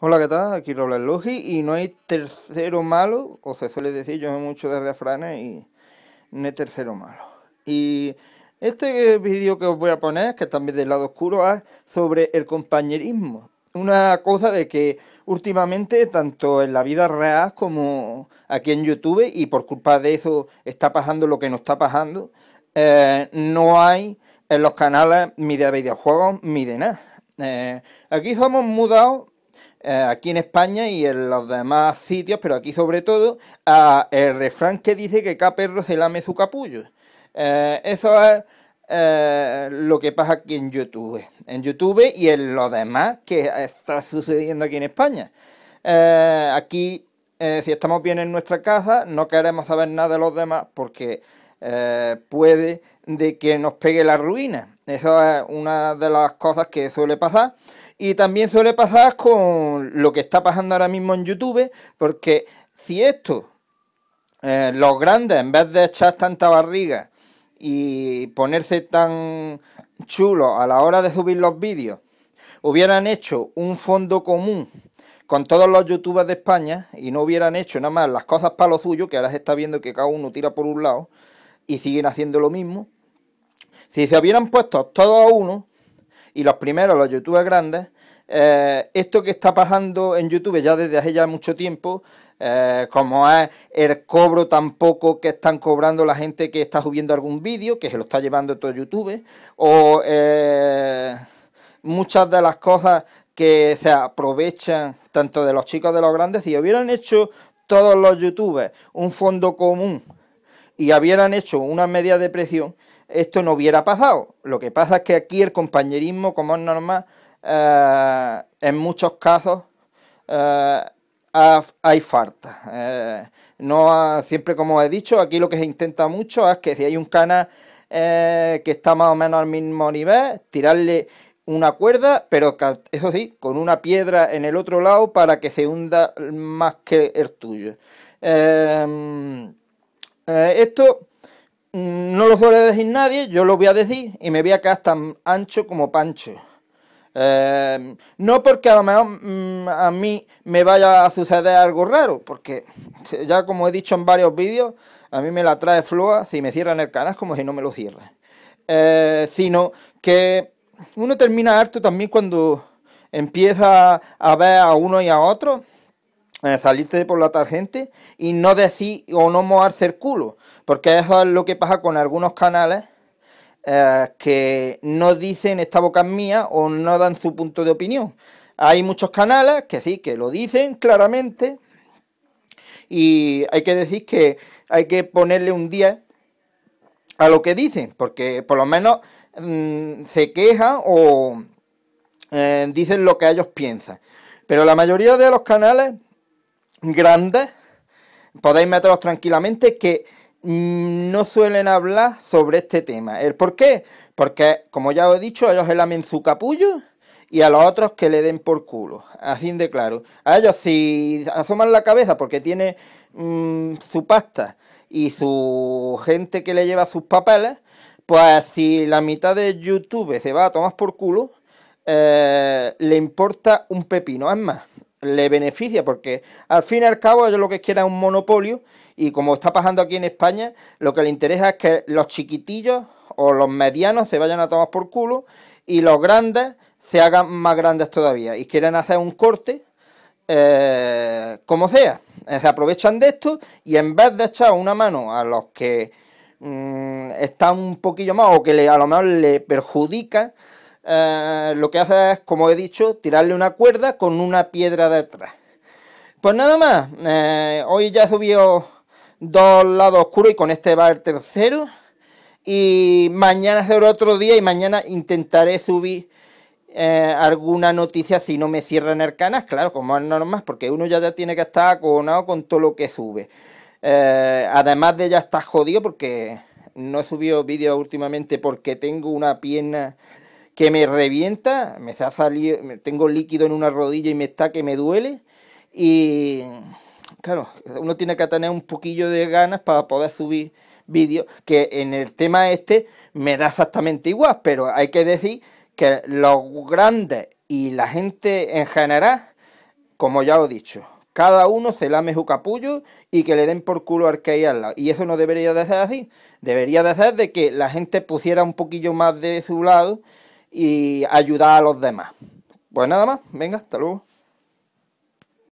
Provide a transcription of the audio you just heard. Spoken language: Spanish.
Hola, ¿qué tal? Aquí Robles Logi y no hay tercero malo, o se suele decir, yo mucho de refranes y no hay tercero malo. Y este vídeo que os voy a poner, que también del lado oscuro, es sobre el compañerismo. Una cosa de que últimamente, tanto en la vida real como aquí en YouTube, y por culpa de eso está pasando lo que no está pasando, eh, no hay en los canales ni de videojuegos ni de nada. Eh, aquí somos mudados eh, aquí en España y en los demás sitios, pero aquí sobre todo, a el refrán que dice que cada perro se lame su capullo. Eh, eso es eh, lo que pasa aquí en YouTube. En YouTube y en lo demás que está sucediendo aquí en España. aquí, si estamos bien en nuestra casa, no queremos saber nada de los demás porque puede de que nos pegue la ruina esa es una de las cosas que suele pasar. Y también suele pasar con lo que está pasando ahora mismo en YouTube, porque si esto, eh, los grandes, en vez de echar tanta barriga y ponerse tan chulos a la hora de subir los vídeos, hubieran hecho un fondo común con todos los youtubers de España y no hubieran hecho nada más las cosas para lo suyo, que ahora se está viendo que cada uno tira por un lado y siguen haciendo lo mismo, si se hubieran puesto todos a uno, y los primeros, los youtubers grandes, eh, esto que está pasando en YouTube ya desde hace ya mucho tiempo, eh, como es el cobro tampoco que están cobrando la gente que está subiendo algún vídeo, que se lo está llevando todo YouTube, o eh, muchas de las cosas que se aprovechan tanto de los chicos de los grandes, si hubieran hecho todos los youtubers un fondo común y hubieran hecho una media de presión, esto no hubiera pasado. Lo que pasa es que aquí el compañerismo, como es normal, eh, en muchos casos eh, hay falta. Eh, no siempre, como he dicho, aquí lo que se intenta mucho es que si hay un canal que está más o menos al mismo nivel, tirarle una cuerda, pero eso sí, con una piedra en el otro lado para que se hunda más que el tuyo. esto no lo suele decir nadie, yo lo voy a decir y me voy a quedar tan ancho como Pancho. Eh, no porque a lo mejor mm, a mí me vaya a suceder algo raro, porque ya como he dicho en varios vídeos, a mí me la trae floa si me cierran el canal como si no me lo cierran. Eh, sino que uno termina harto también cuando empieza a ver a uno y a otro eh, salirte por la tarjeta y no decir o no mojarse el culo, porque eso es lo que pasa con algunos canales eh, que no dicen esta boca es mía o no dan su punto de opinión. Hay muchos canales que sí, que lo dicen claramente y hay que decir que hay que ponerle un día a lo que dicen, porque por lo menos mm, se quejan o eh, dicen lo que ellos piensan. Pero la mayoría de los canales grandes, podéis meteros tranquilamente, que no suelen hablar sobre este tema. ¿El por qué? Porque, como ya os he dicho, ellos lamen su capullo y a los otros que le den por culo. Así de claro. A ellos si asoman la cabeza porque tiene mm, su pasta y su gente que le lleva sus papeles, pues si la mitad de YouTube se va a tomar por culo, eh, le importa un pepino. Es más, le beneficia porque al fin y al cabo ellos lo que quieren es un monopolio y como está pasando aquí en España, lo que le interesa es que los chiquitillos o los medianos se vayan a tomar por culo y los grandes se hagan más grandes todavía y quieren hacer un corte eh, como sea. Eh, se aprovechan de esto y en vez de echar una mano a los que mm, están un poquillo más o que le, a lo mejor le perjudica eh, lo que hace es, como he dicho, tirarle una cuerda con una piedra detrás. Pues nada más, eh, hoy ya he subido dos lados oscuros y con este va el tercero. Y mañana será otro día y mañana intentaré subir eh, alguna noticia si no me cierran el claro, como es normal, porque uno ya, ya tiene que estar acogonado con todo lo que sube. además de ya estar jodido porque no he subido vídeos últimamente porque tengo una pierna que me revienta, me ha salido, tengo líquido en una rodilla y me está que me duele. Y claro, uno tiene que tener un poquillo de ganas para poder subir vídeos, que en el tema este me da exactamente igual, pero hay que decir que los grandes y la gente en general, como ya os he dicho, cada uno se lame su capullo y que le den por culo al que hay al lado. Y eso no debería de ser así. Debería de ser de que la gente pusiera un poquillo más de su lado y ayudar a los demás. Pues nada más, venga, hasta luego.